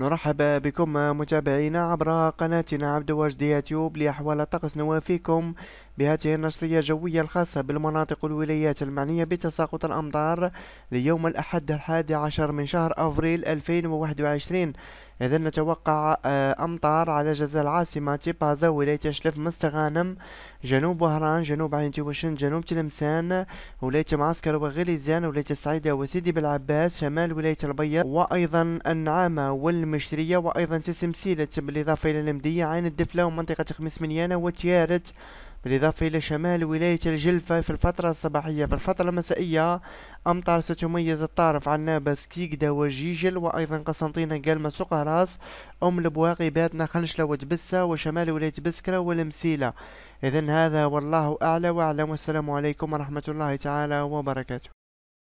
نرحب بكم متابعينا عبر قناتنا عبد واجد يوتيوب لأحوال الطقس نوافيكم بهذه النشرية الجوية الخاصة بالمناطق والولايات المعنية بتساقط الأمطار ليوم الأحد الحادي عشر من شهر أفريل 2021 إذا نتوقع آه، أمطار على جزر العاصمة تيبازا ولاية شلف مستغانم جنوب وهران جنوب عين تيوشن جنوب تلمسان ولاية معسكر وغليزان ولاية السعيدة وسيدي بالعباس شمال ولاية البيض وأيضا النعامة والمشرية وأيضا تسمسيلة بالإضافة إلى المدية عين الدفلة ومنطقة خميس منيانة وتيارت بالإضافة إلى شمال ولاية الجلفة في الفترة الصباحية في الفترة المسائية أمطار ستميز الطارف عن نابس كيكدا وجيجل وأيضا قسنطينة قلمة سقراس أم البواقي باتنا خنشلة وتبسة وشمال ولاية بسكرة والمسيلة إذا هذا والله أعلى وأعلم والسلام عليكم ورحمة الله تعالى وبركاته